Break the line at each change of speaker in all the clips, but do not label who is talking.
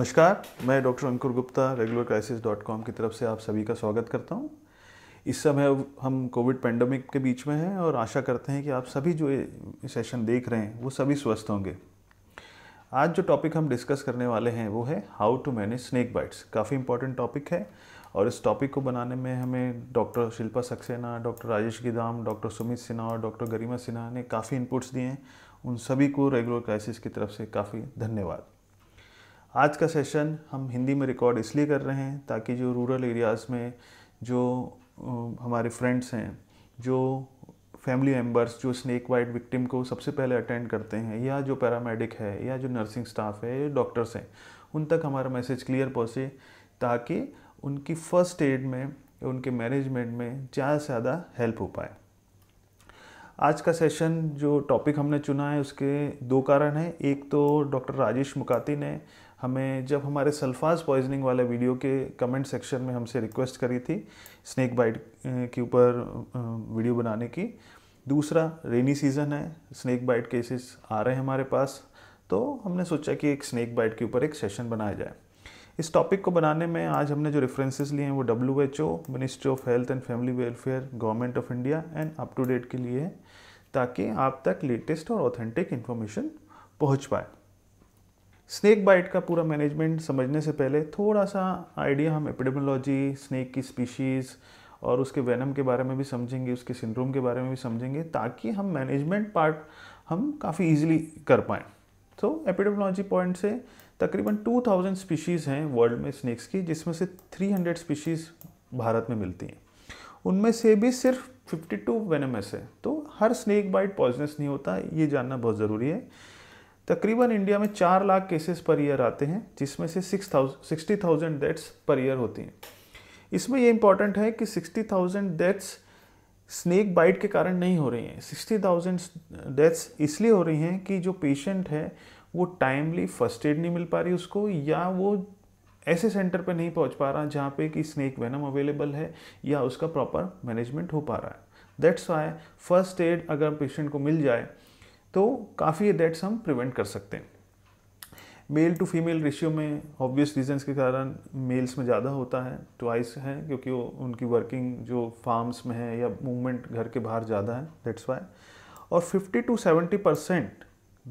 नमस्कार मैं doctor Ankur Gupta regular crisis dot com की तरफ से आप सभी का स्वागत करता हूं इस समय हम कोविड पेंडेमिक के बीच में हैं और आशा करते हैं कि आप सभी जो सेशन देख रहे हैं वो सभी स्वस्थ होंगे आज जो टॉपिक हम डिस्कस करने वाले हैं वो है how to manage snake bites काफ़ी इंपॉर्टेंट टॉपिक है और इस टॉपिक को बनाने में हमें doctor Shilpa Saxena doctor Rajesh Gidam doctor Sumit Sinha और डॉक्टर गरिमा सिन्हा ने काफ़ी इनपुट्स दिए हैं उन सभी को रेगुलर क्राइसिस की तरफ से काफ़ी धन्यवाद आज का सेशन हम हिंदी में रिकॉर्ड इसलिए कर रहे हैं ताकि जो रूरल एरियाज़ में जो हमारे फ्रेंड्स हैं जो फैमिली मेम्बर्स जो स्नैक वाइट विक्टिम को सबसे पहले अटेंड करते हैं या जो पैरामेडिक है या जो नर्सिंग स्टाफ है या डॉक्टर्स हैं उन तक हमारा मैसेज क्लियर पहुँचे ताकि उनकी फ़र्स्ट एड में उनके मैनेजमेंट में ज़्यादा से ज़्यादा हेल्प हो पाए आज का सेशन जो टॉपिक हमने चुना है उसके दो कारण हैं एक तो डॉक्टर राजेश मुकाती ने हमें जब हमारे सल्फाज पॉइजनिंग वाले वीडियो के कमेंट सेक्शन में हमसे रिक्वेस्ट करी थी स्नैक बाइट के ऊपर वीडियो बनाने की दूसरा रेनी सीज़न है स्नैक बाइट केसेस आ रहे हैं हमारे पास तो हमने सोचा कि एक स्नैक बाइट के ऊपर एक सेशन बनाया जाए इस टॉपिक को बनाने में आज हमने जो रेफरेंसेस लिए हैं वो W H O ministry of health and family welfare government of India and up to date के लिए है ताकि आप तक लेटेस्ट और ऑथेंटिक इन्फॉर्मेशन पहुंच पाए स्नैक बाइट का पूरा मैनेजमेंट समझने से पहले थोड़ा सा आइडिया हम एपिडेमोलॉजी स्नैक की स्पीशीज़ और उसके वैनम के बारे में भी समझेंगे उसके सिंड्रोम के बारे में भी समझेंगे ताकि हम मैनेजमेंट पार्ट हम काफ़ी ईजिली कर पाएँ तो एपिडेमोलॉजी पॉइंट से तकरीबन 2000 स्पीशीज़ हैं वर्ल्ड में स्नैक्स की जिसमें से 300 स्पीशीज़ भारत में मिलती हैं उनमें से भी सिर्फ 52 वेनमस है तो हर स्नैक बाइट पॉइजनस नहीं होता ये जानना बहुत ज़रूरी है तकरीबन इंडिया में चार लाख केसेस पर ईयर आते हैं जिसमें से six thousand sixty thousand deaths per year होती हैं इसमें ये इंपॉर्टेंट है कि sixty thousand deaths snake bite के कारण नहीं हो रही हैं सिक्सटी थाउजेंड डेथ्स इसलिए हो रही हैं कि जो पेशेंट है वो टाइमली फर्स्ट एड नहीं मिल पा रही उसको या वो ऐसे सेंटर पे नहीं पहुंच पा रहा जहाँ पे कि स्नैक वेनम अवेलेबल है या उसका प्रॉपर मैनेजमेंट हो पा रहा है दैट्स वाई फर्स्ट एड अगर पेशेंट को मिल जाए तो काफ़ी डेट्स हम प्रिवेंट कर सकते हैं मेल टू फीमेल रेशियो में ऑब्वियस रीजंस के कारण मेल्स में ज़्यादा होता है ट्वाइस है क्योंकि वो उनकी वर्किंग जो फार्म्स में है या मूवमेंट घर के बाहर ज़्यादा है डेट्स वाई और 50 टू 70 परसेंट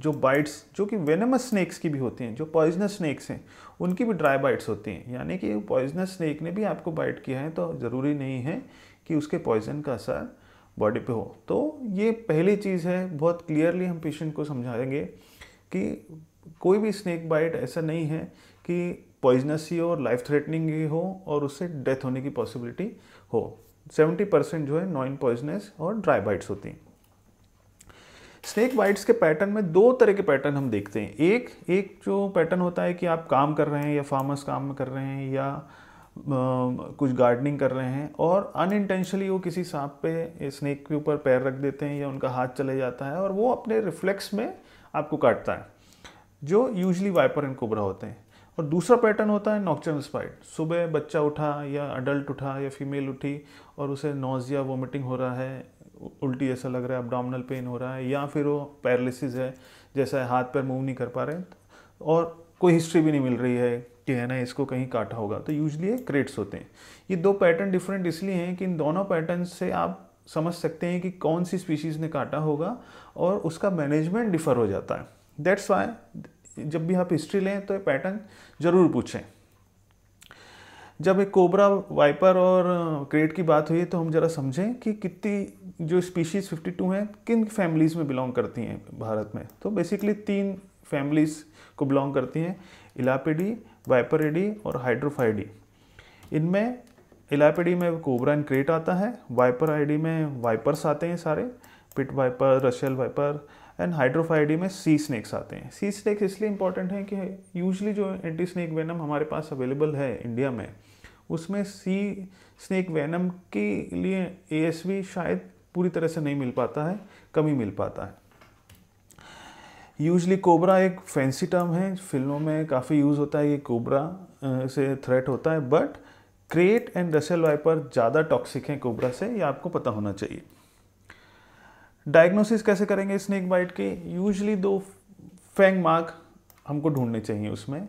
जो बाइट्स जो कि वेनमस स्नैक्स की भी होती हैं जो पॉइजनस स्नैक्स हैं उनकी भी ड्राई बाइट्स होती हैं यानी कि पॉइजनस स्नैक ने भी आपको बाइट किया है तो ज़रूरी नहीं है कि उसके पॉइजन का असर बॉडी पे हो तो ये पहली चीज़ है बहुत क्लियरली हम पेशेंट को समझाएंगे कि कोई भी स्नैक बाइट ऐसा नहीं है कि पॉइजनस ही हो और लाइफ थ्रेटनिंग ही हो और उससे डेथ होने की पॉसिबिलिटी हो 70 परसेंट जो है नॉन पॉइजनस और ड्राई बाइट्स होती हैं स्नैक बाइट्स के पैटर्न में दो तरह के पैटर्न हम देखते हैं एक एक जो पैटर्न होता है कि आप काम कर रहे हैं या फार्मर्स काम कर रहे हैं या कुछ गार्डनिंग कर रहे हैं और अनइंटेंशनली वो किसी सांप पे स्नेक के ऊपर पैर रख देते हैं या उनका हाथ चले जाता है और वो अपने रिफ्लेक्स में आपको काटता है जो यूजली वाइपर एंड कोबरा होते हैं और दूसरा पैटर्न होता है नॉक्चर स्पाइट सुबह बच्चा उठा या अडल्ट उठा या फीमेल उठी और उसे नोजिया वोमिटिंग हो रहा है उल्टी जैसा लग रहा है abdominal पेन हो रहा है या फिर वो पैरालिसिस है जैसा है हाथ पैर मूव नहीं कर पा रहे और कोई हिस्ट्री भी नहीं मिल रही है जो है ना इसको कहीं काटा होगा तो यूजली ये क्रेट्स होते हैं ये दो पैटर्न डिफरेंट इसलिए हैं कि इन दोनों पैटर्न से आप समझ सकते हैं कि कौन सी स्पीशीज़ ने काटा होगा और उसका मैनेजमेंट डिफर हो जाता है दैट्स वाई जब भी आप हिस्ट्री लें तो ये पैटर्न ज़रूर पूछें जब एक कोबरा वाइपर और क्रेट की बात हुई तो हम ज़रा समझें कि कितनी जो स्पीशीज़ 52 हैं किन फैमिलीज़ में बिलोंग करती हैं भारत में तो बेसिकली तीन फैमिलीज़ को बिलोंग करती हैं इलापेडी वाइपरिडी और हाइड्रोफाइडी इनमें इलापेडी में कोबरा एंड क्रेट आता है वाइपर आईडी में वाइपर्स आते हैं सारे pit viper Russell viper and hydrophiidae में सी स्नैक्स आते हैं सी स्नैक्स इसलिए इंपॉर्टेंट हैं कि यूजली जो एंटी स्नैक वेनम हमारे पास अवेलेबल है इंडिया में उसमें सी स्नैक वेनम के लिए ए शायद पूरी तरह से नहीं मिल पाता है कमी मिल पाता है यूजली कोबरा एक फैंसी टर्म है फिल्मों में काफ़ी यूज़ होता है ये कोबरा से थ्रेट होता है but krait and Russell viper ज़्यादा टॉक्सिक हैं कोबरा से ये आपको पता होना चाहिए डायग्नोसिस कैसे करेंगे स्नेक बाइट के यूजली दो फेंग मार्क हमको ढूंढने चाहिए उसमें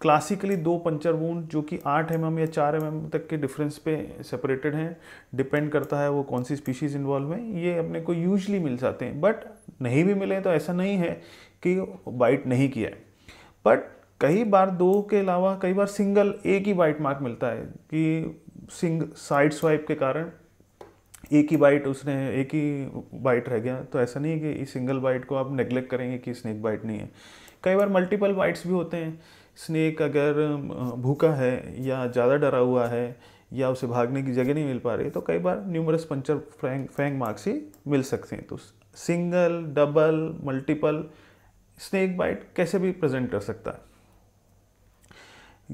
क्लासिकली दो पंचर वूंड जो कि आठ एम एम या चार एम तक के डिफरेंस पे सेपरेटेड हैं डिपेंड करता है वो कौन सी स्पीशीज़ इन्वॉल्व हैं ये अपने को यूजली मिल जाते हैं बट नहीं भी मिले तो ऐसा नहीं है कि बाइट नहीं किया है बट कई बार दो के अलावा कई बार सिंगल एक ही बाइट मार्क मिलता है कि सिंग साइड स्वाइप के कारण एक ही बाइट उसने एक ही बाइट रह गया तो ऐसा नहीं है कि इस सिंगल बाइट को आप नेग्लेक्ट करेंगे कि स्नैक बाइट नहीं है कई बार मल्टीपल बाइट्स भी होते हैं स्नैक अगर भूखा है या ज़्यादा डरा हुआ है या उसे भागने की जगह नहीं मिल पा रही तो कई बार numerous puncture fang fang marks ही मिल सकते हैं तो single double multiple snake bite कैसे भी प्रेजेंट कर सकता है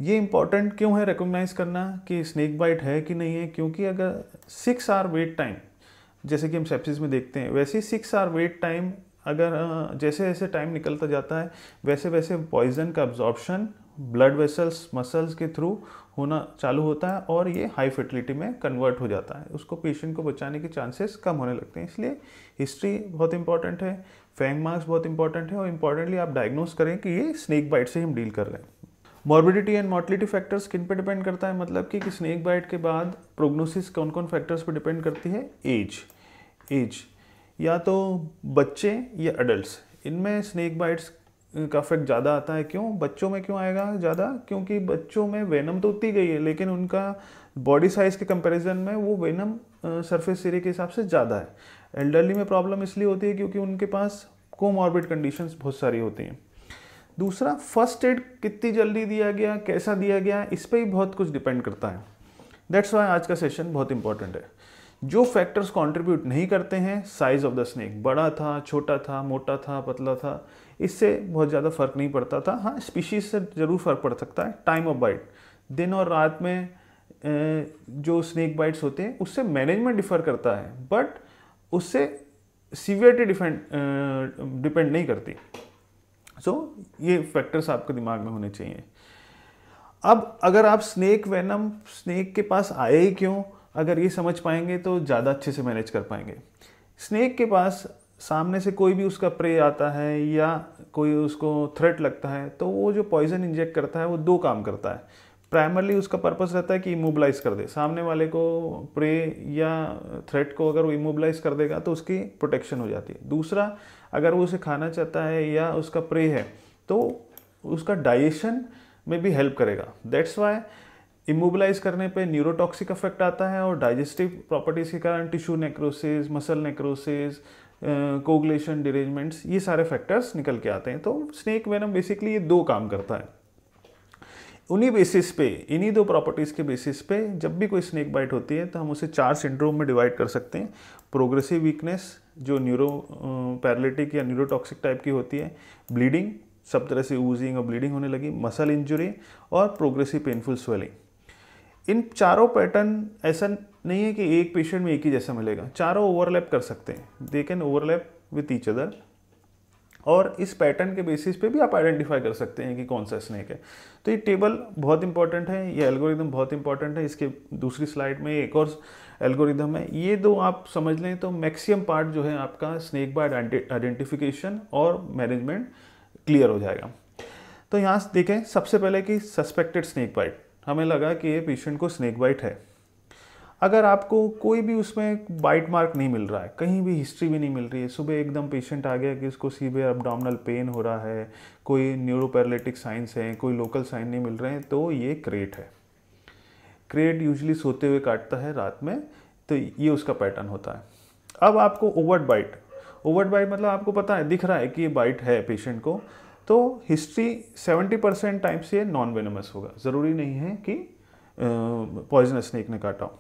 ये इंपॉर्टेंट क्यों है रिकोगनाइज़ करना कि स्नैक बाइट है कि नहीं है क्योंकि अगर सिक्स आर वेट टाइम जैसे कि हम सेप्सिस में देखते हैं वैसे ही सिक्स आर वेट टाइम अगर जैसे जैसे टाइम निकलता जाता है वैसे वैसे पॉइजन का एब्जॉर्बशन ब्लड वेसल्स मसल्स के थ्रू होना चालू होता है और ये हाई फर्टिलिटी में कन्वर्ट हो जाता है उसको पेशेंट को बचाने के चांसेस कम होने लगते हैं इसलिए हिस्ट्री बहुत इंपॉर्टेंट है फैंग मार्क्स बहुत इंपॉर्टेंट है और इम्पॉर्टेंटली आप डायग्नोस करें कि ये स्नैक बाइट से हम डील कर रहे हैं मॉर्बिडिटी एंड मॉर्टिलिटी फैक्टर्स किन पर डिपेंड करता है मतलब कि, कि बाइट के बाद प्रोग्नोसिस कौन कौन फैक्टर्स पर डिपेंड करती है एज एज या तो बच्चे या अडल्ट इनमें स्नैक बाइट्स का इफेक्ट ज़्यादा आता है क्यों बच्चों में क्यों आएगा ज़्यादा क्योंकि बच्चों में वेनम तो उतनी गई है लेकिन उनका बॉडी साइज़ के कंपैरिजन में वो वेनम सरफेस एरिया के हिसाब से ज़्यादा है एल्डरली में प्रॉब्लम इसलिए होती है क्योंकि उनके पास कोमॉर्बिड कंडीशन बहुत सारी होती हैं दूसरा फर्स्ट एड कितनी जल्दी दिया गया कैसा दिया गया इस पर ही बहुत कुछ डिपेंड करता है दैट्स वाई आज का सेशन बहुत इंपॉर्टेंट है जो फैक्टर्स कंट्रीब्यूट नहीं करते हैं साइज़ ऑफ द स्नैक बड़ा था छोटा था मोटा था पतला था इससे बहुत ज़्यादा फ़र्क नहीं पड़ता था हाँ स्पीशीज़ से ज़रूर फ़र्क पड़ सकता है टाइम ऑफ बाइट दिन और रात में जो स्नैक बाइट्स होते हैं उससे मैनेजमेंट डिफ़र करता है बट उससे सीवियरिटी डिफेंड डिपेंड नहीं करती सो so, ये फैक्टर्स आपके दिमाग में होने चाहिए अब अगर आप स्नैक वैनम स्नैक के पास आए ही क्यों अगर ये समझ पाएंगे तो ज़्यादा अच्छे से मैनेज कर पाएंगे स्नैक के पास सामने से कोई भी उसका प्रे आता है या कोई उसको थ्रेट लगता है तो वो जो पॉइजन इंजेक्ट करता है वो दो काम करता है प्राइमरली उसका पर्पस रहता है कि इमोबलाइज कर दे सामने वाले को प्रे या थ्रेट को अगर वो इमोबलाइज कर देगा तो उसकी प्रोटेक्शन हो जाती है दूसरा अगर वो उसे खाना चाहता है या उसका प्रे है तो उसका डाइजेशन में भी हेल्प करेगा दैट्स वाई इमोबलाइज करने पे न्यूरोटॉक्सिक इफेक्ट आता है और डाइजेस्टिव प्रॉपर्टीज़ के कारण tissue necrosis muscle necrosis coagulation derangements ये सारे फैक्टर्स निकल के आते हैं तो स्नेक वेनम बेसिकली ये दो काम करता है उन्हीं बेसिस पे इन्हीं दो प्रॉपर्टीज़ के बेसिस पे जब भी कोई स्नेक बाइट होती है तो हम उसे चार सिंड्रोम में डिवाइड कर सकते हैं प्रोग्रेसिव वीकनेस जो न्यूरो पैरालिटिक या न्यूरोटॉक्सिक टाइप की होती है ब्लीडिंग सब तरह से ऊजिंग और ब्लीडिंग होने लगी मसल इंजरी और प्रोग्रेसिव पेनफुल स्वेलिंग इन चारों पैटर्न ऐसा नहीं है कि एक पेशेंट में एक ही जैसा मिलेगा चारों ओवरलैप कर सकते हैं they can overlap with each other और इस पैटर्न के बेसिस पे भी आप आइडेंटिफाई कर सकते हैं कि कौन सा स्नैक है तो ये टेबल बहुत इंपॉर्टेंट है ये एल्गोरिदम बहुत इंपॉर्टेंट है इसके दूसरी स्लाइड में एक और एल्गोरिदम है ये दो आप समझ लें तो मैक्सिमम पार्ट जो है आपका स्नैक बाय आइडेंटिफिकेशन और मैनेजमेंट क्लियर हो जाएगा तो यहाँ देखें सबसे पहले कि सस्पेक्टेड स्नैक बाइट हमें लगा कि ये पेशेंट को स्नैक बाइट है अगर आपको कोई भी उसमें बाइट मार्क नहीं मिल रहा है कहीं भी हिस्ट्री भी नहीं मिल रही है सुबह एकदम पेशेंट आ गया कि उसको सीवियर अपडामनल पेन हो रहा है कोई न्यूरोपैरालिटिक साइंस हैं कोई लोकल साइन नहीं मिल रहे हैं तो ये क्रेट है क्रेट यूजली सोते हुए काटता है रात में तो ये उसका पैटर्न होता है अब आपको ओवर्ट बाइट ओवर्ट बाइट मतलब आपको पता है दिख रहा है कि ये बाइट है पेशेंट को तो हिस्ट्री 70 परसेंट टाइम से नॉन वेनमस होगा ज़रूरी नहीं है कि पॉइजनस स्नेक ने काटा हो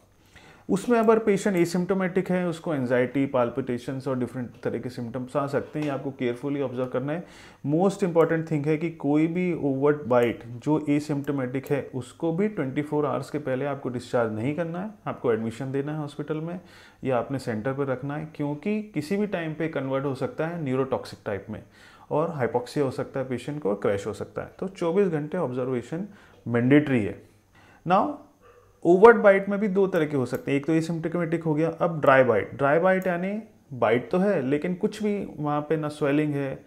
उसमें अगर पेशेंट एसिम्टोमेटिक है उसको एनजाइटी पाल्पिटेशंस और डिफरेंट तरह के सिम्टम्स आ सकते हैं आपको केयरफुली ऑब्जर्व करना है मोस्ट इंपॉर्टेंट थिंग है कि कोई भी ओवर बाइट जो एसिम्टोमेटिक है उसको भी 24 आवर्स के पहले आपको डिस्चार्ज नहीं करना है आपको एडमिशन देना है हॉस्पिटल में या अपने सेंटर पर रखना है क्योंकि किसी भी टाइम पर कन्वर्ट हो सकता है न्यूरोटॉक्सिक टाइप में और हाइपोक्सिया हो सकता है पेशेंट को क्रैश हो सकता है तो 24 घंटे ऑब्जर्वेशन मैंडेटरी है नाउ ओवर्ड बाइट में भी दो तरह के हो सकते हैं एक तो एसिम्टोमेटिक हो गया अब ड्राई बाइट ड्राई बाइट यानी बाइट तो है लेकिन कुछ भी वहाँ पे ना स्वेलिंग है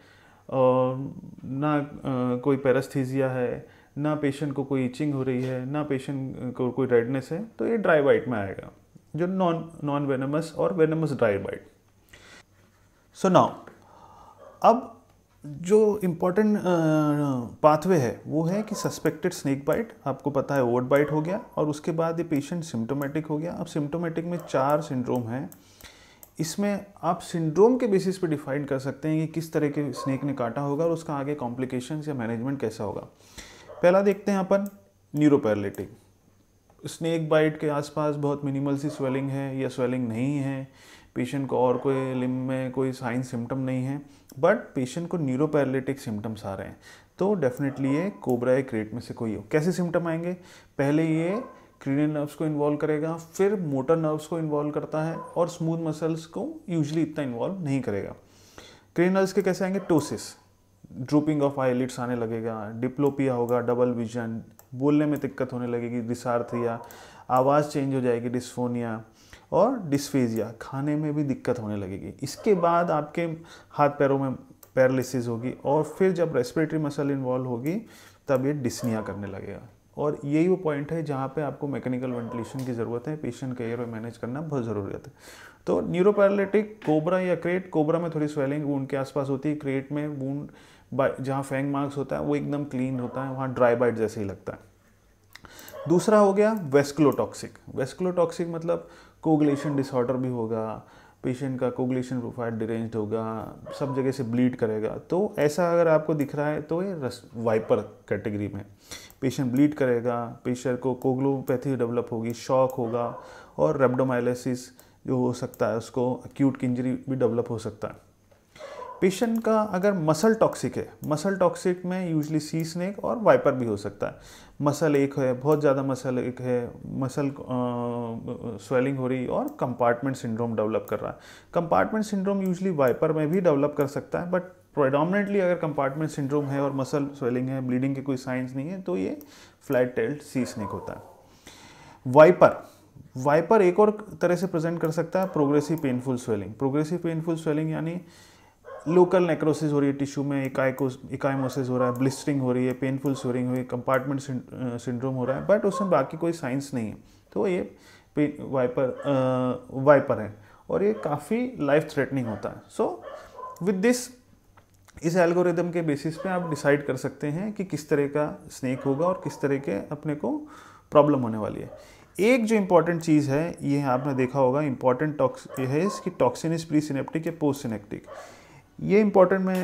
और ना कोई पैरस्थीजिया है ना पेशेंट को कोई इचिंग हो रही है ना पेशेंट को कोई रेडनेस है तो ये ड्राई बाइट में आएगा जो नॉन नॉन वेनमस और venomous dry bite so now अब जो इम्पोर्टेंट पाथवे है वो है कि सस्पेक्टेड स्नेक बाइट आपको पता है ओवर बाइट हो गया और उसके बाद ये पेशेंट सिम्टोमेटिक हो गया अब सिम्टोमेटिक में चार सिंड्रोम हैं इसमें आप सिंड्रोम के बेसिस पे डिफाइन कर सकते हैं कि किस तरह के स्नेक ने काटा होगा और उसका आगे कॉम्प्लिकेशन या मैनेजमेंट कैसा होगा पहला देखते हैं अपन न्यूरोपैरलिटिक स्नेक बाइट के आसपास बहुत मिनिमल सी स्वेलिंग है या स्वेलिंग नहीं है पेशेंट को और कोई लिम में कोई साइन सिम्टम नहीं है बट पेशेंट को न्यूरोपैरालिटिक सिम्टम्स आ रहे हैं तो डेफिनेटली ये कोबरा क्रेट में से कोई हो कैसे सिम्टम आएंगे पहले ये क्रीनियल नर्व्स को इन्वॉल्व करेगा फिर मोटर नर्व्स को इन्वॉल्व करता है और स्मूथ मसल्स को यूजली इतना इन्वॉल्व नहीं करेगा नर्व्स के कैसे आएंगे टोसिस ड्रूपिंग ऑफ आईलिट्स आने लगेगा डिप्लोपिया होगा डबल विजन बोलने में दिक्कत होने लगेगी डिसार्थिया आवाज़ चेंज हो जाएगी डिस्फोनिया और डिस्फेजिया खाने में भी दिक्कत होने लगेगी इसके बाद आपके हाथ पैरों में पैरालिसिस होगी और फिर जब रेस्पिरेटरी मसल इन्वॉल्व होगी तब ये डिस्निया करने लगेगा और यही वो पॉइंट है जहाँ पे आपको मैकेनिकल वेंटिलेशन की ज़रूरत है पेशेंट केयर में मैनेज करना बहुत ज़रूरी है तो न्यूरोपैरालिटिक कोबरा या क्रेट कोबरा में थोड़ी स्वेलिंग वूंड के आसपास होती है क्रेट में वूंड जहाँ फेंग मार्क्स होता है वो एकदम क्लीन होता है वहाँ ड्राई बाइट जैसे ही लगता है दूसरा हो गया वेस्कुलोटॉक्सिक वेस्कुलोटॉक्सिक मतलब कोगलेशन डिसऑर्डर भी होगा पेशेंट का कोगुलेशन प्रोफाइल डिरेंज होगा सब जगह से ब्लीड करेगा तो ऐसा अगर आपको दिख रहा है तो ये रस वाइपर कैटेगरी में पेशेंट ब्लीड करेगा पेशेंट को कोगलोपैथी डेवलप होगी शॉक होगा और रेबडोमाइलिस जो हो सकता है उसको अक्यूट की इंजरी भी डेवलप हो सकता है पेशेंट का अगर मसल टॉक्सिक है मसल टॉक्सिक में यूजली सी स्नेक और वाइपर भी हो सकता है मसल एक है बहुत ज़्यादा मसल एक है मसल स्वेलिंग हो रही और कंपार्टमेंट सिंड्रोम डेवलप कर रहा है कंपार्टमेंट सिंड्रोम यूजली वाइपर में भी डेवलप कर सकता है बट प्रोडामेंटली अगर कंपार्टमेंट सिंड्रोम है और मसल स्वेलिंग है ब्लीडिंग के कोई साइंस नहीं है तो ये फ्लैट टेल्ड सी स्नेक होता है वाइपर वाइपर एक और तरह से प्रेजेंट कर सकता है progressive painful swelling progressive painful swelling यानी लोकल नेक्रोसिस हो रही है टिश्यू में इकाइकोस इकाइमोसिस हो रहा है ब्लिस्टरिंग हो रही है पेनफुल स्वरिंग हो रही है कंपार्टमेंट सिंड्रोम हो रहा है बट उसमें बाकी कोई साइंस नहीं है तो ये वाइपर वाइपर है और ये काफ़ी लाइफ थ्रेटनिंग होता है सो विद दिस इस एल्गोरिदम के बेसिस पे आप डिसाइड कर सकते हैं कि किस तरह का स्नेक होगा और किस तरह के अपने को प्रॉब्लम होने वाली है एक जो इम्पॉर्टेंट चीज़ है ये आपने देखा होगा इम्पॉर्टेंट टॉक्स ये है इसकी टॉक्सिन इज प्री सिनेप्टिक या पोस्ट सिनेप्टिक ये इम्पोर्टेंट में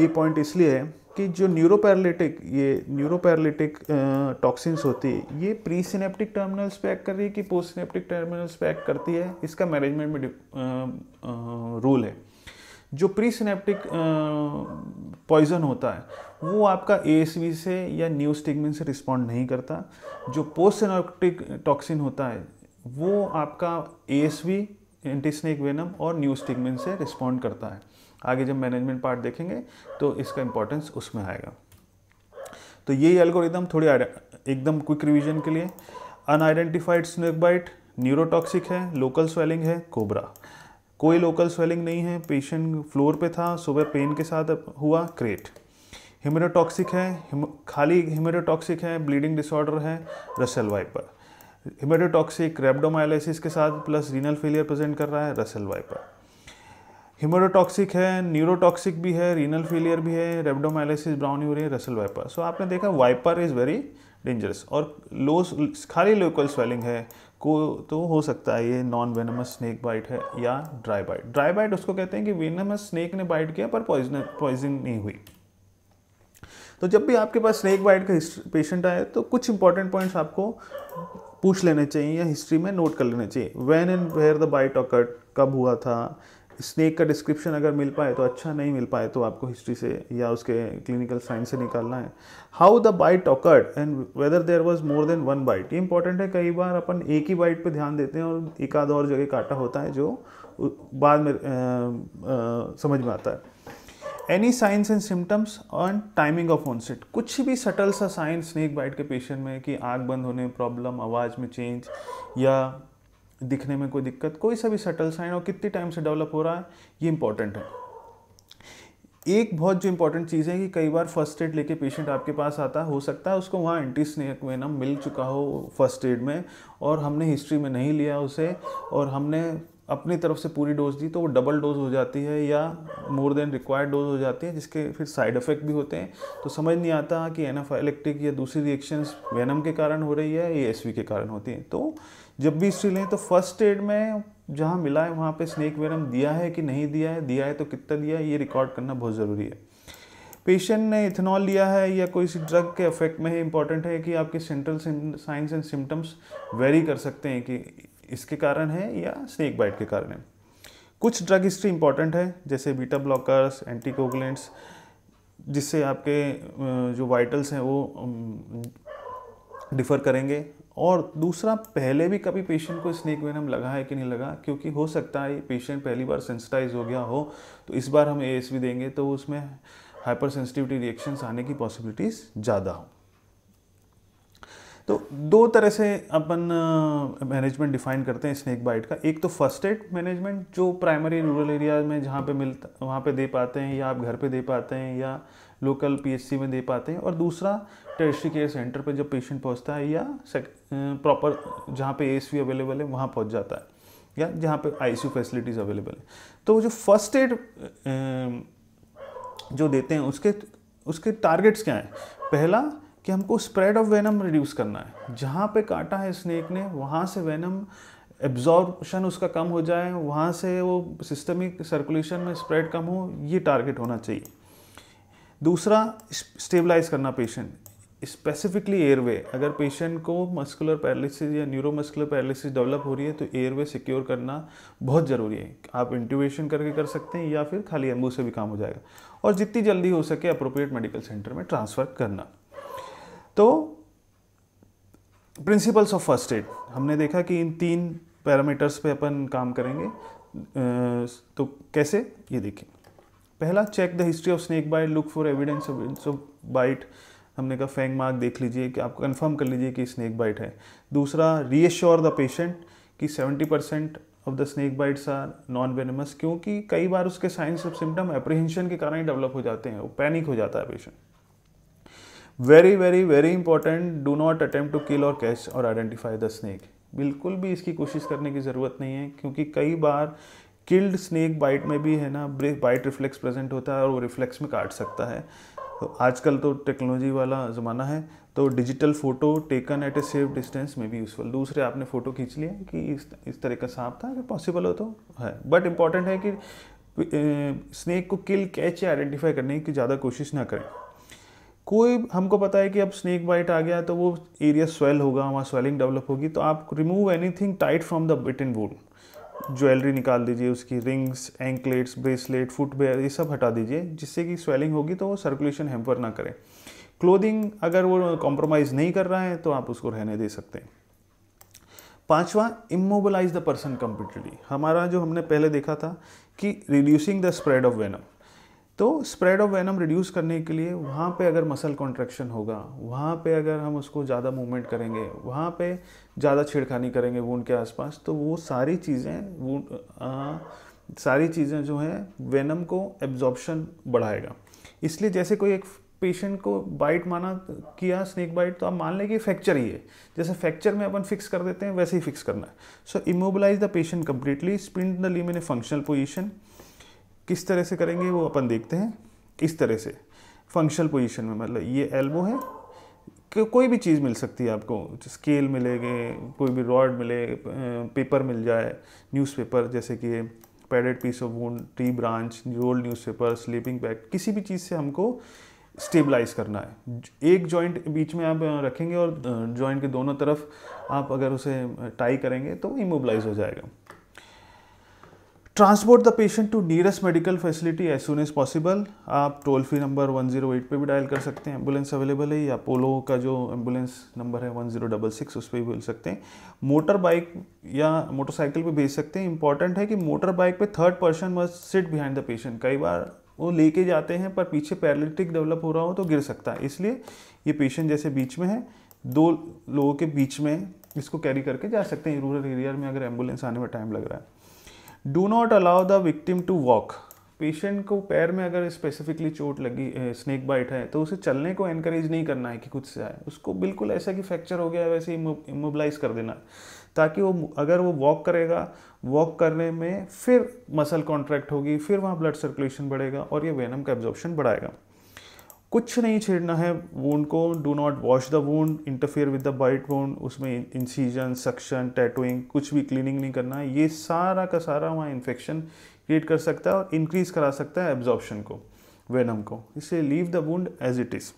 ये पॉइंट इसलिए है कि जो न्यूरोपैरालिटिक ये न्यूरोपैरालिटिक टॉक्सिन्स होती है ये प्री सिनेप्टिक टर्मिनल्स पे एक्ट कर रही है कि पोस्ट सिनेप्टिक टर्मिनल्स पे एक्ट करती है इसका मैनेजमेंट में रूल है जो प्री सिनेप्टिक पॉइजन होता है वो आपका ए से या न्यू स्टिगमिन से रिस्पॉन्ड नहीं करता जो पोस्ट सिनेप्टिक टॉक्सिन होता है वो आपका A S V antisnake venom और न्यू स्टिगमिन से रिस्पॉन्ड करता है आगे जब मैनेजमेंट पार्ट देखेंगे तो इसका इंपॉर्टेंस उसमें आएगा तो ये एल्गोरिदम थोड़ी एकदम क्विक रिविजन के लिए अनआइडेंटिफाइड स्नेक बाइट न्यूरोटॉक्सिक है लोकल स्वेलिंग है कोबरा कोई लोकल स्वेलिंग नहीं है पेशेंट फ्लोर पे था सुबह पेन के साथ हुआ क्रेट हिमेटोटॉक्सिक है हिम, खाली हिमेटोटॉक्सिक है ब्लीडिंग डिसऑर्डर है रसल वाइपर हिमेटोटॉक्सिक रेबडोमाइलाइसिस के साथ प्लस रीनल फेलियर प्रेजेंट कर रहा है रसल वाइपर हिमोरोटॉक्सिक है न्यूरोटॉक्सिक भी है रीनल फेलियर भी है rhabdomyolysis brown urea Russell viper so आपने देखा वाइपर इज़ वेरी डेंजरस और लो खाली लोकल स्वेलिंग है को तो हो सकता है ये नॉन वेनमस स्नेक बाइट है या ड्राई बाइट ड्राई बाइट उसको कहते हैं कि वेनमस स्नेक ने बाइट किया पर पॉइजन पॉइजन नहीं हुई तो जब भी आपके पास स्नेक बाइट का पेशेंट आए तो कुछ इंपॉर्टेंट पॉइंट्स आपको पूछ लेने चाहिए या हिस्ट्री में नोट कर लेने चाहिए when and where the bite occurred कब हुआ था स्नेक का डिस्क्रिप्शन अगर मिल पाए तो अच्छा नहीं मिल पाए तो आपको हिस्ट्री से या उसके क्लिनिकल साइंस से निकालना है how the bite occurred and whether there was more than one bite ये इंपॉर्टेंट है कई बार अपन एक ही बाइट पे ध्यान देते हैं और एक आध और जगह काटा होता है जो बाद में आ, आ, समझ में आता है any signs and symptoms on timing of onset कुछ भी सटल सा साइंस स्नेक बाइट के पेशेंट में कि आँख बंद होने में प्रॉब्लम आवाज़ में चेंज या दिखने में कोई दिक्कत कोई सा भी सटल साइन और कितने टाइम से डेवलप हो रहा है ये इंपॉर्टेंट है एक बहुत जो इंपॉर्टेंट चीज़ है कि कई बार फर्स्ट एड लेके पेशेंट आपके पास आता हो सकता है उसको वहाँ एंटी स्नेक वेनम मिल चुका हो फर्स्ट एड में और हमने हिस्ट्री में नहीं लिया उसे और हमने अपनी तरफ से पूरी डोज दी तो वो डबल डोज हो जाती है या मोर देन रिक्वायर्ड डोज हो जाती है जिसके फिर साइड इफ़ेक्ट भी होते हैं तो समझ नहीं आता कि एनाफाइलेक्टिक या दूसरी रिएक्शंस वेनम के कारण हो रही है या एस के कारण होती हैं तो जब भी हिस्ट्री लें तो फर्स्ट एड में जहाँ मिला है वहाँ पे स्नेक वेरम दिया है कि नहीं दिया है दिया है तो कितना दिया है ये रिकॉर्ड करना बहुत ज़रूरी है पेशेंट ने इथेनॉल लिया है या कोई सी ड्रग के इफेक्ट में है इंपॉर्टेंट है कि आपके central signs and symptoms vary कर सकते हैं कि इसके कारण है या स्नेक बाइट के कारण है कुछ ड्रग हिस्ट्री इंपॉर्टेंट है जैसे बीटा ब्लॉकर्स एंटीकोगलेंट्स जिससे आपके जो वाइटल्स हैं वो डिफ़र करेंगे और दूसरा पहले भी कभी पेशेंट को स्नेक वेनम लगा है कि नहीं लगा क्योंकि हो सकता है पेशेंट पहली बार सेंसिटाइज हो गया हो तो इस बार हम ए देंगे तो उसमें हाइपर सेंसिटिविटी रिएक्शंस आने की पॉसिबिलिटीज़ ज़्यादा हो तो दो तरह से अपन मैनेजमेंट डिफाइन करते हैं स्नेक बाइट का एक तो फर्स्ट एड मैनेजमेंट जो प्राइमरी रूरल एरियाज में जहाँ पे मिलता वहाँ पे दे पाते हैं या आप घर पे दे पाते हैं या लोकल पीएचसी में दे पाते हैं और दूसरा टेस्टी केयर सेंटर पे जब पेशेंट पहुँचता है या प्रॉपर अं, जहाँ पे ए अवेलेबल है वहाँ पहुँच जाता है या जहाँ पे आईसीयू फैसिलिटीज़ अवेलेबल है तो जो फर्स्ट एड अं, जो देते हैं उसके उसके टारगेट्स क्या हैं पहला कि हमको स्प्रेड ऑफ वेनम रिड्यूस करना है जहाँ पे काटा है स्नेक ने वहाँ से वेनम एब्जॉर्बशन उसका कम हो जाए वहाँ से वो सिस्टमिक सर्कुलेशन में स्प्रेड कम हो ये टारगेट होना चाहिए दूसरा स्टेबलाइज करना पेशेंट स्पेसिफिकली एयरवे अगर पेशेंट को मस्कुलर पैरालिसिस या न्यूरो मस्कुलर पैरालिसिस डेवलप हो रही है तो एयरवे सिक्योर करना बहुत ज़रूरी है आप इंट्यूबेशन करके कर सकते हैं या फिर खाली एम्बू से भी काम हो जाएगा और जितनी जल्दी हो सके अप्रोप्रिएट मेडिकल सेंटर में ट्रांसफ़र करना तो प्रिंसिपल्स ऑफ फर्स्ट एड हमने देखा कि इन तीन पैरामीटर्स पे अपन काम करेंगे तो कैसे ये देखें पहला check the history of snake bite look for evidence of bite हमने कहा फेंग मार्क देख लीजिए कि आप कन्फर्म कर लीजिए कि स्नैक बाइट है दूसरा रीएश्योर द पेशेंट कि 70 percent of the snake bites are non venomous क्योंकि कई बार उसके साइंस ऑफ सिम्टम एप्रीहेंशन के कारण ही डेवलप हो जाते हैं वो पैनिक हो जाता है patient very very very important do not attempt to kill और कैच और आइडेंटिफाई द स्नैक बिल्कुल भी इसकी कोशिश करने की ज़रूरत नहीं है क्योंकि कई बार किल्ड स्नेक बाइट में भी है ना बाइट रिफ्लेक्स प्रेजेंट होता है और वो रिफ्लेक्स में काट सकता है तो आजकल तो टेक्नोलॉजी वाला ज़माना है तो digital photo taken at a safe distance में भी यूज़फुल दूसरे आपने फ़ोटो खींच लिया कि इस इस तरह का सांप था अगर पॉसिबल हो तो है बट इम्पॉर्टेंट है कि स्नैक को किल कैच या आइडेंटिफाई करने की ज़्यादा कोशिश ना करें कोई हमको पता है कि अब स्नैक बाइट आ गया तो वो एरिया स्वेल होगा वहाँ स्वेलिंग डेवलप होगी तो आप remove anything tight from the bitten wound jewellery निकाल दीजिए उसकी रिंग्स एंकलेट्स ब्रेसलेट फुटवेयर ये सब हटा दीजिए जिससे कि स्वेलिंग होगी तो वो सर्कुलेशन हेम्पर ना करें क्लोदिंग अगर वो कॉम्प्रोमाइज़ नहीं कर रहा है तो आप उसको रहने दे सकते हैं पांचवा इमोबलाइज द पर्सन कम्प्लीटली हमारा जो हमने पहले देखा था कि reducing the spread of venom तो स्प्रेड ऑफ वेनम रिड्यूस करने के लिए वहाँ पे अगर मसल कॉन्ट्रैक्शन होगा वहाँ पे अगर हम उसको ज़्यादा मूवमेंट करेंगे वहाँ पे ज़्यादा छिड़खानी करेंगे वून के आसपास तो वो सारी चीज़ें वून सारी चीज़ें जो हैं वेनम को एब्जॉर्बशन बढ़ाएगा इसलिए जैसे कोई एक पेशेंट को बाइट माना किया स्नेक बाइट तो आप मान लें कि फ्रैक्चर ही है जैसे फ्रैक्चर में अपन फिक्स कर देते हैं वैसे ही फिक्स करना है so immobilise the patient completely splint the limb in A functional position किस तरह से करेंगे वो अपन देखते हैं इस तरह से फंक्शनल पोजीशन में मतलब ये एल्बो है को, कोई भी चीज़ मिल सकती है आपको स्केल मिलेगे कोई भी रॉड मिले पेपर मिल जाए न्यूज़पेपर जैसे कि padded piece of wood tree branch roll newspaper sleeping bag किसी भी चीज़ से हमको स्टेबलाइज करना है एक जॉइंट बीच में आप रखेंगे और जॉइंट के दोनों तरफ आप अगर उसे टाई करेंगे तो इमोबलाइज हो जाएगा transport the patient to nearest medical facility as soon as possible आप टोल फ्री नंबर 108 पर भी डायल कर सकते हैं एम्बुलेंस अवेलेबल है या पोलो का जो एम्बुलेंस नंबर है 1066 उस पर भी बोल सकते हैं मोटर बाइक या मोटरसाइकिल पर भेज सकते हैं इंपॉर्टेंट है कि मोटर बाइक पर third person must sit behind the patient कई बार वो लेके जाते हैं पर पीछे पैरालिटिक डेवलप हो रहा हो तो गिर सकता है इसलिए ये पेशेंट जैसे बीच में है दो लोगों के बीच में इसको कैरी करके जा सकते हैं रूरल एरिया में अगर एम्बुलेंस आने में टाइम लग रहा है do not allow the victim to walk patient को पैर में अगर स्पेसिफिकली चोट लगी स्नेक बाइट है तो उसे चलने को एनकरेज नहीं करना है कि कुछ से आए उसको बिल्कुल ऐसा कि फ्रैक्चर हो गया है वैसे इमोबलाइज कर देना ताकि वो अगर वो वॉक करेगा वॉक करने में फिर मसल कॉन्ट्रैक्ट होगी फिर वहाँ ब्लड सर्कुलेशन बढ़ेगा और ये वेनम का एब्जॉर्प्शन बढ़ाएगा कुछ नहीं छेड़ना है वूंड को do not wash the wound interfere with the bite wound उसमें इंसीजन सक्शन टैटूइंग कुछ भी क्लीनिंग नहीं करना है ये सारा का सारा वहाँ इन्फेक्शन क्रिएट कर सकता है और इंक्रीज़ करा सकता है एब्जॉर्बशन को वेनम को इसलिए leave the wound as it is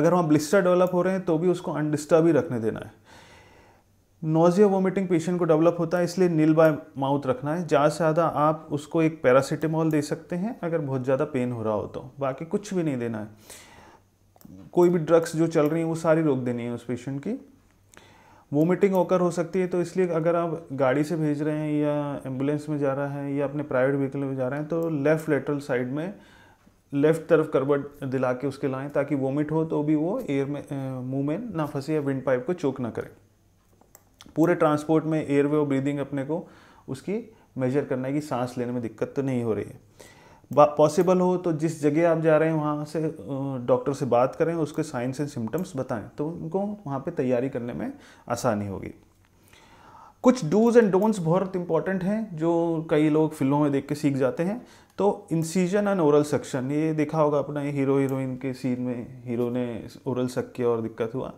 अगर वहाँ ब्लिस्टर डेवलप हो रहे हैं तो भी उसको अनडिस्टर्ब ही रखने देना है नोजिया वोमिटिंग पेशेंट को डेवलप होता है इसलिए नील बाय माउथ रखना है ज़्यादा से ज़्यादा आप उसको एक पैरासीटामोल दे सकते हैं अगर बहुत ज़्यादा पेन हो रहा हो तो बाकी कुछ भी नहीं देना है कोई भी ड्रग्स जो चल रही हैं वो सारी रोक देनी है उस पेशेंट की वोमिटिंग होकर हो सकती है तो इसलिए अगर आप गाड़ी से भेज रहे हैं या एम्बुलेंस में जा रहा है या अपने प्राइवेट व्हीकल में जा रहे हैं तो लेफ़्ट लेटरल साइड में लेफ़्ट तरफ करवट दिला के उसके लाएं ताकि वोमिट हो तो भी वो एयर में मुंह में ना फंसे या विंड पाइप को चोक ना करें पूरे ट्रांसपोर्ट में एयरवे और ब्रीदिंग अपने को उसकी मेजर करना है कि सांस लेने में दिक्कत तो नहीं हो रही है पॉसिबल हो तो जिस जगह आप जा रहे हैं वहाँ से डॉक्टर से बात करें उसके साइंस एंड सिम्टम्स बताएं तो उनको वहाँ पे तैयारी करने में आसानी होगी कुछ डूज एंड डोंट्स बहुत इंपॉर्टेंट हैं जो कई लोग फिल्मों में देख के सीख जाते हैं तो इंसीजन एंड ओरल सक्शन ये देखा होगा अपना हीरो हीरोइन के सीन में हीरो ने ओरल सक किया और दिक्कत हुआ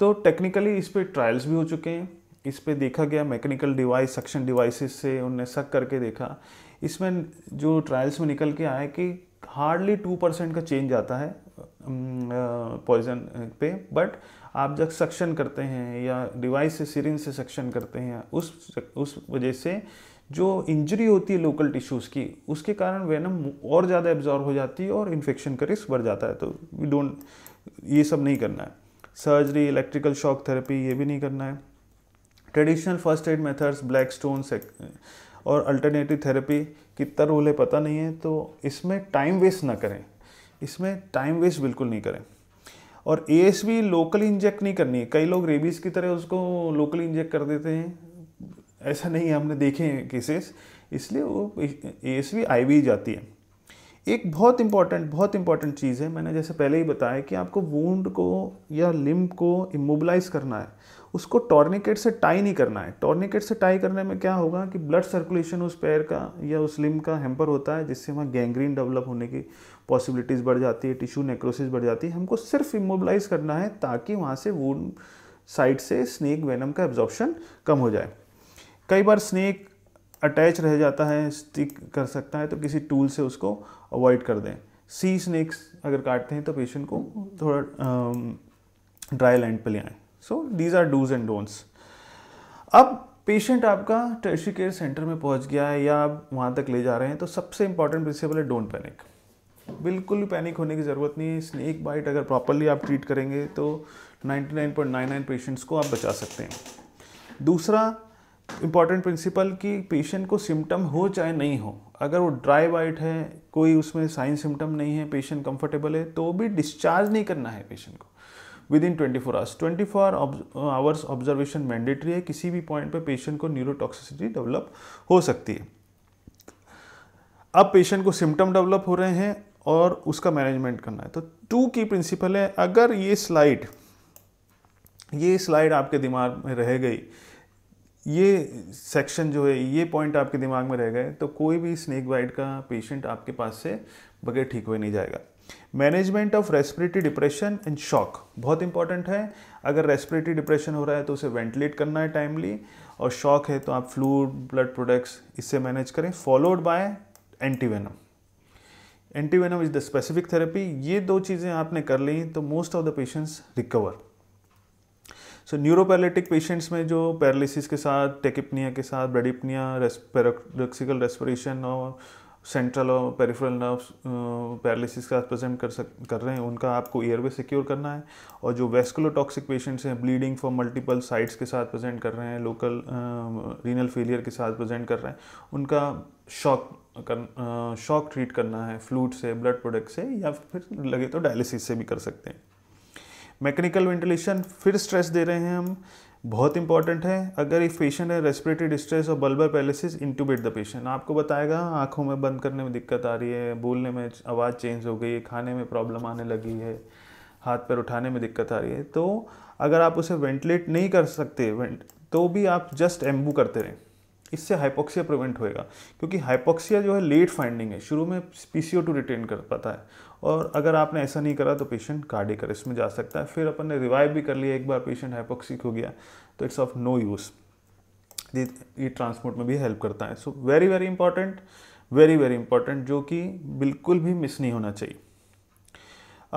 तो टेक्निकली इस पर ट्रायल्स भी हो चुके हैं इस पे देखा गया मैकेनिकल डिवाइस सक्शन डिवाइसेस से उनने सक करके देखा इसमें जो ट्रायल्स में निकल के आया कि हार्डली टू परसेंट का चेंज आता है पॉइजन पे बट आप जब सक्शन करते हैं या डिवाइस से सिरिन से सक्शन करते हैं उस उस वजह से जो इंजरी होती है लोकल टिश्यूज़ की उसके कारण वेनम और ज़्यादा एब्जॉर्ब हो जाती है और इन्फेक्शन का रिस्क बढ़ जाता है तो वी डोंट ये सब नहीं करना है सर्जरी इलेक्ट्रिकल शॉक थेरेपी ये भी नहीं करना है traditional first aid methods black stone और अल्टरनेटिव थेरेपी कितना रोल है पता नहीं है तो इसमें टाइम वेस्ट ना करें इसमें टाइम वेस्ट बिल्कुल नहीं करें और A S B locally inject नहीं करनी है कई लोग रेबीज़ की तरह उसको लोकली इंजेक्ट कर देते हैं ऐसा नहीं है हमने देखे हैं केसेस इसलिए वो ए एस बी आई जाती है एक बहुत इंपॉर्टेंट बहुत इंपॉर्टेंट चीज़ है मैंने जैसे पहले ही बताया कि आपको वूंड को या लिम्ब को इमोबलाइज करना है उसको टॉर्निकेट से टाई नहीं करना है टॉर्निकेट से टाई करने में क्या होगा कि ब्लड सर्कुलेशन उस पैर का या उस लिम का हेम्पर होता है जिससे वहाँ गैंग्रीन डेवलप होने की पॉसिबिलिटीज़ बढ़ जाती है टिश्यू नेक्रोसिस बढ़ जाती है हमको सिर्फ इमोबलाइज करना है ताकि वहाँ से वूड साइड से स्नेक वेनम का एब्जॉर्प्शन कम हो जाए कई बार स्नेक अटैच रह जाता है स्टिक कर सकता है तो किसी टूल से उसको अवॉइड कर दें सी स्नेक्स अगर काटते हैं तो पेशेंट को थोड़ा ड्राई लैंड पर ले आएँ so these are dos and don'ts अब पेशेंट आपका टर्शी केयर सेंटर में पहुंच गया है या आप वहाँ तक ले जा रहे हैं तो सबसे इंपॉर्टेंट प्रिंसिपल है डोंट पैनिक बिल्कुल भी पैनिक होने की ज़रूरत नहीं है स्नेक बाइट अगर प्रॉपरली आप ट्रीट करेंगे तो 99.99 पेशेंट्स को आप बचा सकते हैं दूसरा इम्पॉर्टेंट प्रिंसिपल कि पेशेंट को सिम्टम हो चाहे नहीं हो अगर वो ड्राई बाइट है कोई उसमें साइन सिम्टम नहीं है पेशेंट कंफर्टेबल है तो भी डिस्चार्ज नहीं करना है पेशेंट को within twenty four hours twenty four hours observation mandatory है किसी भी पॉइंट पे पेशेंट को न्यूरोटॉक्सिसिटी डेवलप हो सकती है अब पेशेंट को सिम्टम डेवलप हो रहे हैं और उसका मैनेजमेंट करना है तो टू की प्रिंसिपल है अगर ये स्लाइड ये स्लाइड आपके दिमाग में रह गई ये सेक्शन जो है ये पॉइंट आपके दिमाग में रह गए तो कोई भी स्नेक बाइट का पेशेंट आपके पास से बगैर ठीक हुए नहीं जाएगा management of respiratory depression and shock बहुत इंपॉर्टेंट है अगर रेस्पिरेटरी डिप्रेशन हो रहा है तो उसे वेंटिलेट करना है टाइमली और शॉक है तो आप फ्लूड ब्लड प्रोडक्ट्स इससे मैनेज करें followed by antivenom antivenom is the specific therapy ये दो चीज़ें आपने कर ली तो most of the patients recover so neuroparalytic patients में जो पैरालिसिस के साथ टेकिपनिया के साथ ब्रेडिपनिया रेस्पेरोक्सिकल रेस्पिरेशन और सेंट्रल और पेरिफेरल नर्व्स पैरालिसिस का प्रेजेंट कर सक कर रहे हैं उनका आपको एयरवे सिक्योर करना है और जो वेस्कुलोटॉक्सिक टॉक्सिक पेशेंट्स हैं ब्लीडिंग फॉर मल्टीपल साइट्स के साथ प्रेजेंट कर रहे हैं लोकल रीनल फेलियर के साथ प्रेजेंट कर रहे हैं उनका शॉक कर शॉक uh, ट्रीट करना है फ्लूड से ब्लड प्रोडक्ट से या फिर लगे तो डायलिसिस से भी कर सकते हैं मैकेनिकल वेंटिलेशन फिर स्ट्रेस दे रहे हैं हम बहुत इंपॉर्टेंट है अगर इफ पेशेंट है रेस्पिरेटरी डिस्ट्रेस और bulbar palsy intubate the patient आपको बताएगा आंखों में बंद करने में दिक्कत आ रही है बोलने में आवाज़ चेंज हो गई है खाने में प्रॉब्लम आने लगी है हाथ पैर उठाने में दिक्कत आ रही है तो अगर आप उसे वेंटिलेट नहीं कर सकते तो भी आप जस्ट एम्बू करते रहें इससे हाइपोक्सिया प्रिवेंट होएगा क्योंकि हाइपोक्सिया जो है लेट फाइंडिंग है शुरू में पी टू रिटेन कर पाता है और अगर आपने ऐसा नहीं करा तो पेशेंट कार्डिक अरेस्ट में जा सकता है फिर अपन ने रिवाइव भी कर लिया एक बार पेशेंट हाइपोक्सिक हो गया तो इट्स ऑफ नो यूज़ ये ट्रांसपोर्ट में भी हेल्प करता है so very very important very very important जो कि बिल्कुल भी मिस नहीं होना चाहिए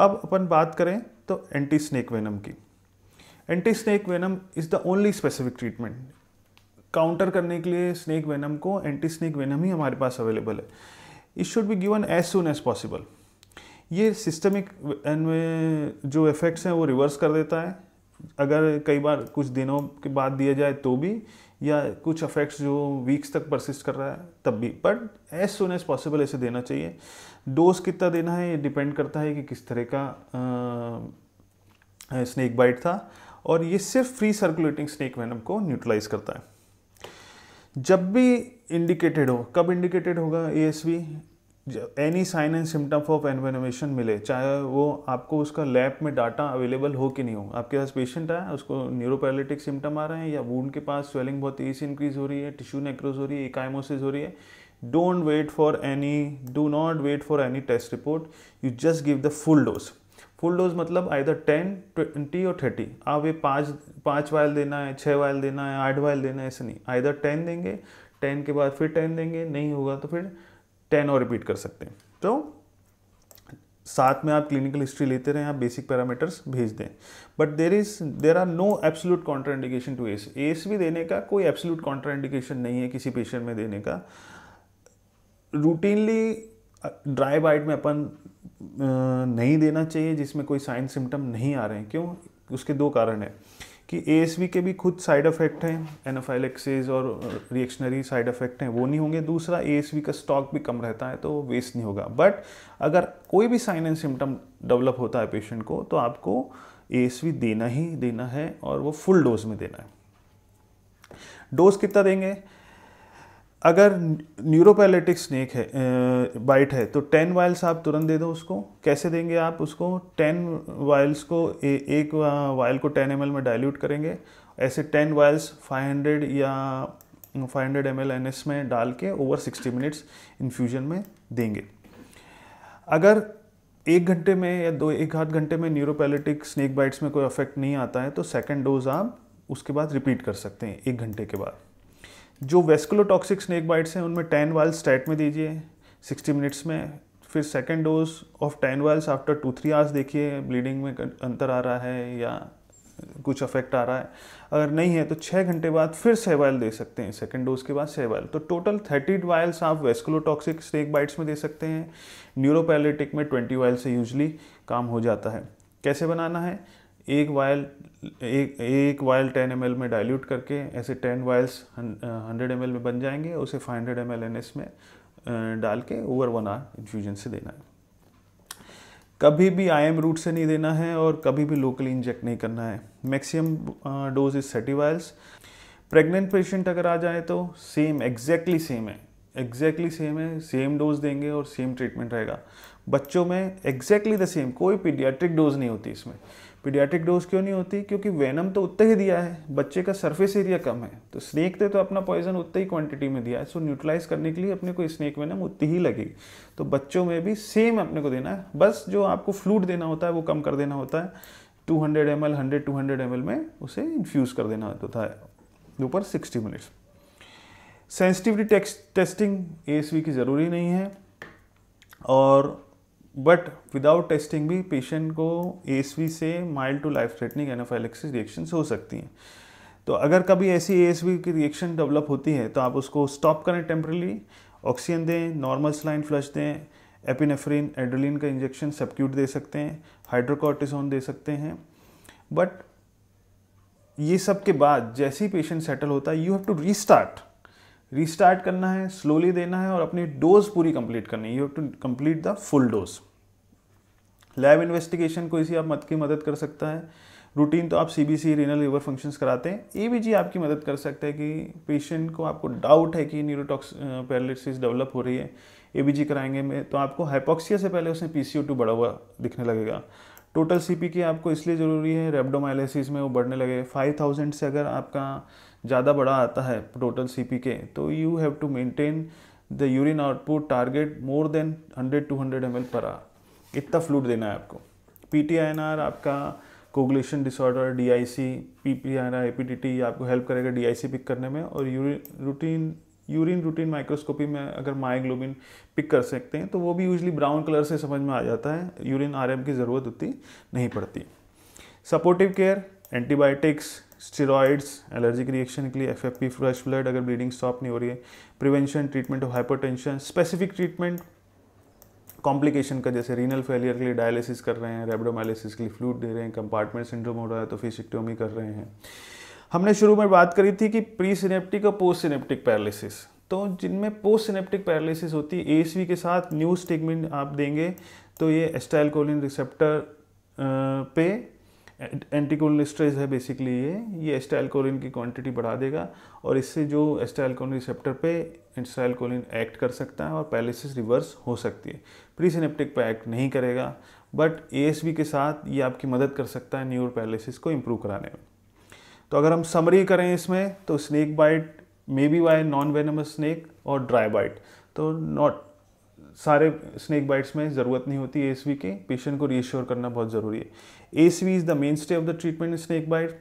अब अपन बात करें तो एंटी स्नेक वेनम की anti snake venom is the only specific treatment counter करने के लिए स्नेक वेनम को एंटी स्नेक वेनम ही हमारे पास अवेलेबल है it should be given as soon as possible ये सिस्टमिक जो इफेक्ट्स हैं वो रिवर्स कर देता है अगर कई बार कुछ दिनों के बाद दिया जाए तो भी या कुछ अफेक्ट्स जो वीक्स तक परसिस्ट कर रहा है तब भी but as soon as possible इसे देना चाहिए डोज कितना देना है ये डिपेंड करता है कि किस तरह का स्नेक बाइट था और ये सिर्फ फ्री सर्कुलेटिंग स्नेक वेनम को न्यूट्रलाइज करता है जब भी इंडिकेटेड हो कब इंडिकेटेड होगा A S V any sign and symptom of envenomation मिले चाहे वो आपको उसका लैब में डाटा अवेलेबल हो कि नहीं हो आपके पास पेशेंट आया उसको न्यूरोपैरालिटिक सिम्टम आ रहे हैं या वूड के पास स्वेलिंग बहुत तेज़ी से इंक्रीज हो रही है टिश्यू नेक्रोज हो रही है इकाइमोसिस हो रही है don't wait for any do not wait for any test report you just give the full dose full dose मतलब आइधर टेन ट्वेंटी और थर्टी आप ये पाँच पाँच वायल देना है छः वायल देना है आठ वायल देना है ऐसे नहीं आइधर टेन देंगे टेन के बाद फिर टेन देंगे नहीं होगा तो फिर टेन और रिपीट कर सकते हैं तो साथ में आप क्लिनिकल हिस्ट्री लेते रहें आप बेसिक पैरामीटर्स भेज दें but there is there are no absolute contraindication to S S भी देने का कोई एब्सोल्यूट कॉन्ट्राइंडेशन नहीं है किसी पेशेंट में देने का रूटीनली ड्राई बाइट में अपन नहीं देना चाहिए जिसमें कोई साइन सिम्टम नहीं आ रहे हैं क्यों उसके दो कारण हैं कि ए के भी खुद साइड इफ़ेक्ट हैं एनाफाइलेक्सिस और रिएक्शनरी साइड इफ़ेक्ट हैं वो नहीं होंगे दूसरा ए का स्टॉक भी कम रहता है तो वो वेस्ट नहीं होगा बट अगर कोई भी साइन एंड सिम्टम डेवलप होता है पेशेंट को तो आपको ए देना ही देना है और वो फुल डोज में देना है डोज कितना देंगे अगर न्यूरोपैलेटिक स्नेक है बाइट है तो टेन वायल्स आप तुरंत दे दो उसको कैसे देंगे आप उसको टेन वायल्स को ए, एक वायल को टेन एम में डाइल्यूट करेंगे ऐसे टेन वायल्स फाइव हंड्रेड या फाइव हंड्रेड एम एल में डाल के ओवर सिक्सटी मिनट्स इन्फ्यूजन में देंगे अगर एक घंटे में या दो एक आध घंटे में न्यूरोपैलेटिक स्नेक बाइट्स में कोई अफेक्ट नहीं आता है तो सेकेंड डोज आप उसके बाद रिपीट कर सकते हैं एक घंटे के बाद जो वेस्कुलोटॉक्सिक स्नेक बाइट्स हैं उनमें टेन वाल्स स्टैट में दीजिए सिक्सटी मिनट्स में फिर second dose of ten vials after two three hours देखिए ब्लीडिंग में अंतर आ रहा है या कुछ अफेक्ट आ रहा है अगर नहीं है तो छः घंटे बाद फिर छः वायल दे सकते हैं सेकेंड डोज के बाद छः वायल तो टोटल थर्टी वायल्स आप वेस्कुलोटॉक्सिक स्नेक बाइट्स में दे सकते हैं न्यूरोपैलेटिक में ट्वेंटी वायल से यूजली काम हो जाता है कैसे बनाना है एक वायल एक एक वायल 10 एम में डाइल्यूट करके ऐसे 10 वायल्स 100 एम में बन जाएंगे उसे 500 हंड्रेड एम में डाल के ओवर वन आर इन्फ्यूजन से देना है कभी भी आई एम रूट से नहीं देना है और कभी भी लोकली इंजेक्ट नहीं करना है maximum dose is sixty vials pregnant patient अगर आ जाए तो सेम एग्जैक्टली सेम है एग्जैक्टली सेम है सेम डोज देंगे और सेम ट्रीटमेंट रहेगा बच्चों में एग्जैक्टली द सेम कोई पीडियाट्रिक डोज नहीं होती इसमें पीडियाट्रिक डोज क्यों नहीं होती क्योंकि वेनम तो उतना ही दिया है बच्चे का सरफेस एरिया कम है तो स्नेक ने तो अपना पॉइजन उतना ही क्वांटिटी में दिया है सो न्यूट्रलाइज करने के लिए अपने को स्नेक वेनम उतनी ही लगेगी तो बच्चों में भी सेम अपने को देना है बस जो आपको फ्लूड देना होता है वो कम कर देना होता है 200 M L hundred to hundred M L में उसे इन्फ्यूज़ कर देना होता है ऊपर सिक्सटी मिनट्स सेंसिटिविटी टेस्टिंग ए की ज़रूरी नहीं है और बट विदाउट टेस्टिंग भी पेशेंट को ए से mild to life threatening anaphylaxis reaction हो सकती हैं तो अगर कभी ऐसी ए की रिएक्शन डेवलप होती है तो आप उसको स्टॉप करें टेम्परेली ऑक्सीजन दें नॉर्मल स्लाइन फ्लश दें एपिनेफ्रिन एड्रोलिन का इंजेक्शन सबक्यूट दे सकते हैं हाइड्रोकॉर्टिसोन दे सकते हैं बट ये सब के बाद जैसे ही पेशेंट सेटल होता है you have to restart restart करना है स्लोली देना है और अपनी डोज पूरी कंप्लीट करनी है you have to complete the full dose lab investigation कोई सी आप मत की मदद कर सकता है रूटीन तो आप C B C renal liver function कराते हैं ए बी जी आपकी मदद कर सकता है कि पेशेंट को आपको डाउट है कि न्यूरोटॉक्स पैरालिसिस डेवलप हो रही है ए बी जी कराएंगे में तो आपको हाइपोक्सिया से पहले उसमें पी सी ओ टू बढ़ा हुआ दिखने लगेगा टोटल सी पी की आपको इसलिए ज़रूरी है रेबडोमाइलिसिस में वो बढ़ने लगे फाइव थाउजेंड से अगर आपका ज़्यादा बड़ा आता है टोटल सी पी के तो you have to maintain the urine output target more than 100 to hundred M per hour इतना फ्लूड देना है आपको P T I N R आपका coagulation disorder D I C P P R I P T T आपको help करेगा D I C pick करने में और urine routine urine routine microscopy में अगर माइग्लोबिन पिक कर सकते हैं तो वो भी यूजली ब्राउन कलर से समझ में आ जाता है यूरिन आर एम की ज़रूरत उतनी नहीं पड़ती supportive care antibiotics steroids allergic reaction के लिए F F P fresh blood अगर ब्लीडिंग स्टॉप नहीं हो रही है prevention treatment of hypertension specific treatment complication का जैसे रीनल फेलियर के लिए डायलिसिस कर रहे हैं रेबडोमाइलिसिस के लिए फ्लूड दे रहे हैं कंपार्टमेंट सिंड्रोम हो रहा है तो फिजिक्टोमी कर रहे हैं हमने शुरू में बात करी थी कि प्री सिनेप्टिक और पोस्ट सिनेप्टिक पैरालिसिस तो जिनमें पोस्ट सिनेप्टिक पैरालिसिस होती है एएसवी के साथ न्यू स्टिगमिन आप देंगे तो ये एस्टाइलकोलिन रिसेप्टर पे एंटीकोलन स्ट्रेस है बेसिकली ये ये एस्टाइलकोलिन की क्वांटिटी बढ़ा देगा और इससे जो एस्टाइलकोलिन रिसेप्टर पे एस्टाइलकोलिन एक्ट कर सकता है और पैलिसिस रिवर्स हो सकती है प्रीसिनेप्टिक पर एक्ट नहीं करेगा बट ए के साथ ये आपकी मदद कर सकता है न्यूर पैलिसिस को इम्प्रूव कराने में तो अगर हम समरी करें इसमें तो snake bite may be by non venomous snake और ड्राई बाइट तो नॉट सारे स्नैक बाइट्स में ज़रूरत नहीं होती ए की पेशेंट को रीश्योर करना बहुत ज़रूरी है A is the mainstay of the treatment in snake bite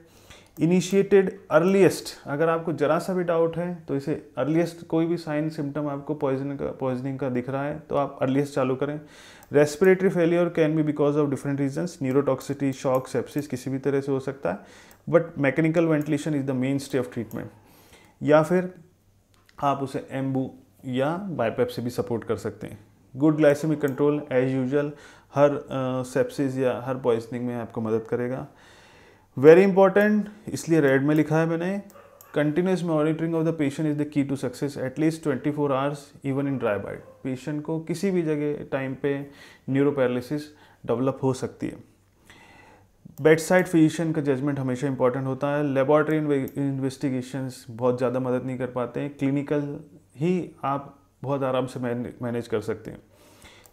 initiated earliest अगर आपको जरा सा भी डाउट है तो इसे अर्लीस्ट कोई भी साइन सिम्टम आपको पॉइजन का पॉइजनिंग का दिख रहा है तो आप अर्लीस्ट चालू करें respiratory failure can be because of different reason neurotoxicity shock sepsis किसी भी तरह से हो सकता है but mechanical ventilation is the mainstay of treatment या फिर आप उसे एम्बू या बायपैप से भी सपोर्ट कर सकते हैं good glycaemic control as usual हर सेप्सिस या हर पॉइजनिंग में आपको मदद करेगा वेरी इंपॉर्टेंट इसलिए रेड में लिखा है मैंने continuous monitoring of the patient is the key to success at least twenty four hours even in dry bite patient को किसी भी जगह टाइम पे न्यूरोपैरालिसिस डेवलप हो सकती है बेड साइड फिजिशियन का जजमेंट हमेशा इंपॉर्टेंट होता है लेबॉरटरी इन्वेस्टिगेशंस बहुत ज़्यादा मदद नहीं कर पाते हैं क्लिनिकल ही आप बहुत आराम से मैनेज कर सकते हैं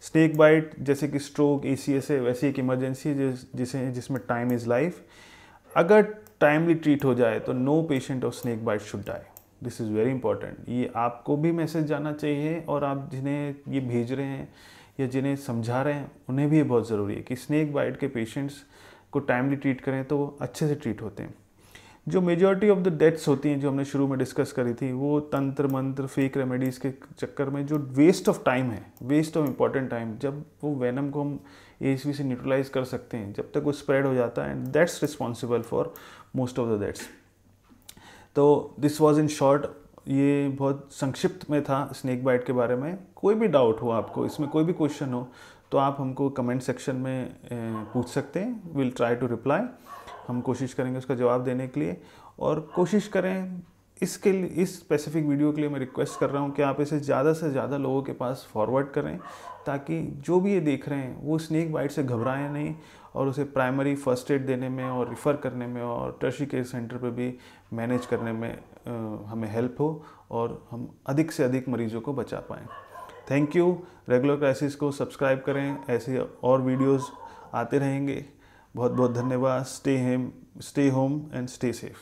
स्नेक बाइट जैसे कि स्ट्रोक ए सी एस है वैसी एक इमरजेंसी जिस जिसे जिसमें टाइम इज़ लाइफ अगर टाइमली ट्रीट हो जाए तो no patient of snake bite should die this is very important ये आपको भी मैसेज जाना चाहिए और आप जिन्हें ये भेज रहे हैं या जिन्हें समझा रहे हैं उन्हें भी ये बहुत ज़रूरी है कि स्नेक बाइट के पेशेंट्स को टाइमली ट्रीट करें तो वो अच्छे से ट्रीट होते हैं जो मेजॉरिटी ऑफ द डेथ्स होती हैं जो हमने शुरू में डिस्कस करी थी वो तंत्र मंत्र फेक रेमेडीज़ के चक्कर में जो वेस्ट ऑफ टाइम है वेस्ट ऑफ इम्पॉर्टेंट टाइम जब वो वेनम को हम ए से न्यूट्रलाइज कर सकते हैं जब तक वो स्प्रेड हो जाता है and that's responsible for most of the deaths तो दिस वॉज इन शॉर्ट ये बहुत संक्षिप्त में था स्नैक बाइट के बारे में कोई भी डाउट हो आपको इसमें कोई भी क्वेश्चन हो तो आप हमको कमेंट सेक्शन में पूछ सकते हैं विल ट्राई टू रिप्लाई हम कोशिश करेंगे उसका जवाब देने के लिए और कोशिश करें इसके लिए इस स्पेसिफिक वीडियो के लिए मैं रिक्वेस्ट कर रहा हूँ कि आप इसे ज़्यादा से ज़्यादा लोगों के पास फॉरवर्ड करें ताकि जो भी ये देख रहे हैं वो स्नैक बाइट से घबराएं नहीं और उसे प्राइमरी फर्स्ट एड देने में और रिफ़र करने में और टर्शी केयर सेंटर पर भी मैनेज करने में हमें हेल्प हो और हम अधिक से अधिक मरीजों को बचा पाएँ थैंक यू रेगुलर क्राइसिस को सब्सक्राइब करें ऐसे और वीडियोज़ आते रहेंगे बहुत बहुत धन्यवाद stay home stay home and stay safe